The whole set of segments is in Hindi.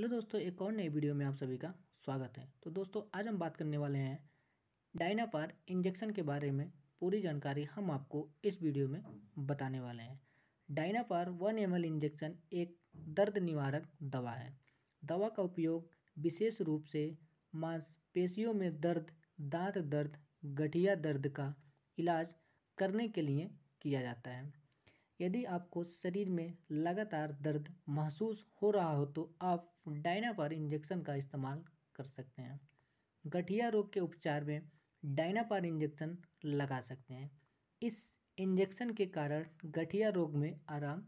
हेलो दोस्तों एक और नई वीडियो में आप सभी का स्वागत है तो दोस्तों आज हम बात करने वाले हैं डाइनापार इंजेक्शन के बारे में पूरी जानकारी हम आपको इस वीडियो में बताने वाले हैं डाइनापार वन एम इंजेक्शन एक दर्द निवारक दवा है दवा का उपयोग विशेष रूप से मांसपेशियों में दर्द दांत दर्द गठिया दर्द का इलाज करने के लिए किया जाता है यदि आपको शरीर में लगातार दर्द महसूस हो रहा हो तो आप डायनापार इंजेक्शन का इस्तेमाल कर सकते हैं गठिया रोग के उपचार में डायनापार इंजेक्शन लगा सकते हैं इस इंजेक्शन के कारण गठिया रोग में आराम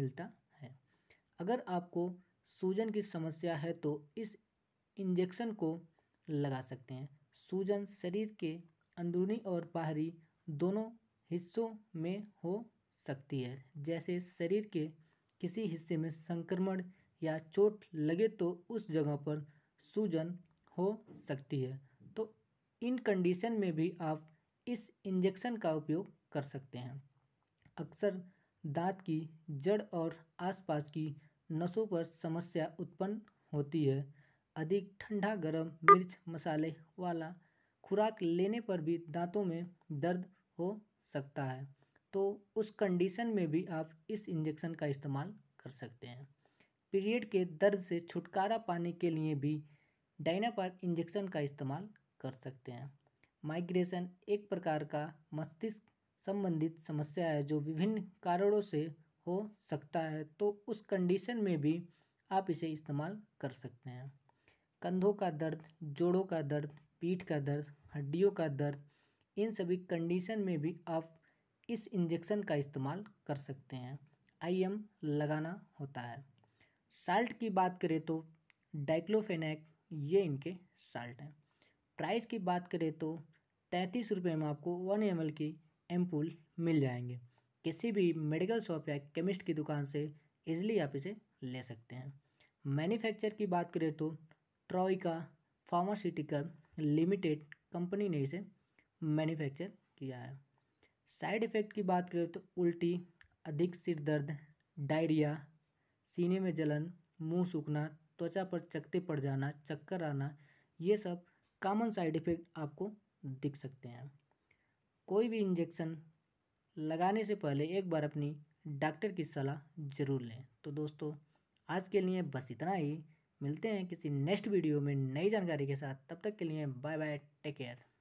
मिलता है अगर आपको सूजन की समस्या है तो इस इंजेक्शन को लगा सकते हैं सूजन शरीर के अंदरूनी और बाहरी दोनों हिस्सों में हो सकती है जैसे शरीर के किसी हिस्से में संक्रमण या चोट लगे तो उस जगह पर सूजन हो सकती है तो इन कंडीशन में भी आप इस इंजेक्शन का उपयोग कर सकते हैं अक्सर दांत की जड़ और आसपास की नसों पर समस्या उत्पन्न होती है अधिक ठंडा गर्म मिर्च मसाले वाला खुराक लेने पर भी दांतों में दर्द हो सकता है तो उस कंडीशन में भी आप इस इंजेक्शन का इस्तेमाल कर सकते हैं पीरियड के दर्द से छुटकारा पाने के लिए भी डाइनापार इंजेक्शन का इस्तेमाल कर सकते हैं माइग्रेशन एक प्रकार का मस्तिष्क संबंधित समस्या है जो विभिन्न कारणों से हो सकता है तो उस कंडीशन में भी आप इसे इस्तेमाल कर सकते हैं कंधों का दर्द जोड़ों का दर्द पीठ का दर्द हड्डियों का दर्द इन सभी कंडीशन में भी आप इस इंजेक्शन का इस्तेमाल कर सकते हैं आईएम लगाना होता है साल्ट की बात करें तो डाइक्लोफेनेक ये इनके साल्ट हैं प्राइस की बात करें तो तैंतीस रुपये में आपको वन एम की एम्पूल मिल जाएंगे किसी भी मेडिकल शॉप या केमिस्ट की दुकान से ईजिली आप इसे ले सकते हैं मैन्युफैक्चर की बात करें तो ट्रॉइका फार्मास्यूटिकल लिमिटेड कंपनी ने इसे मैन्युफैक्चर किया है साइड इफ़ेक्ट की बात करें तो उल्टी अधिक सिर दर्द डायरिया सीने में जलन मुंह सूखना त्वचा पर चकते पड़ जाना चक्कर आना ये सब कॉमन साइड इफ़ेक्ट आपको दिख सकते हैं कोई भी इंजेक्शन लगाने से पहले एक बार अपनी डॉक्टर की सलाह ज़रूर लें तो दोस्तों आज के लिए बस इतना ही मिलते हैं किसी नेक्स्ट वीडियो में नई जानकारी के साथ तब तक के लिए बाय बाय टेक केयर